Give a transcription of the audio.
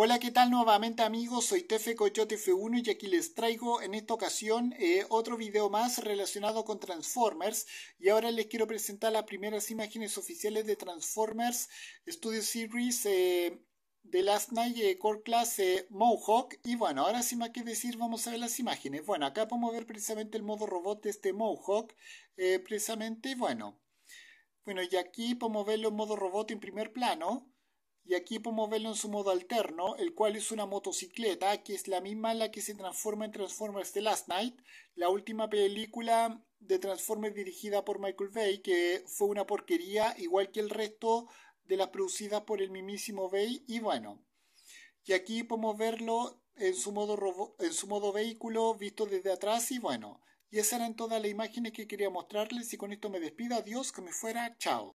Hola, ¿qué tal nuevamente amigos? Soy Tefe Coyote F1 y aquí les traigo en esta ocasión eh, otro video más relacionado con Transformers y ahora les quiero presentar las primeras imágenes oficiales de Transformers Studio Series eh, de Last Night eh, Core Class Mohawk y bueno, ahora sin más que decir vamos a ver las imágenes. Bueno, acá podemos ver precisamente el modo robot de este Mohawk, precisamente bueno. Bueno, y aquí podemos ver en modo robot en primer plano y aquí podemos verlo en su modo alterno, el cual es una motocicleta, que es la misma la que se transforma en Transformers de Last Night, la última película de Transformers dirigida por Michael Bay, que fue una porquería, igual que el resto de las producidas por el mismísimo Bay, y bueno, y aquí podemos verlo en su modo, en su modo vehículo visto desde atrás, y bueno, y esas eran todas las imágenes que quería mostrarles, y con esto me despido, adiós, que me fuera, chao.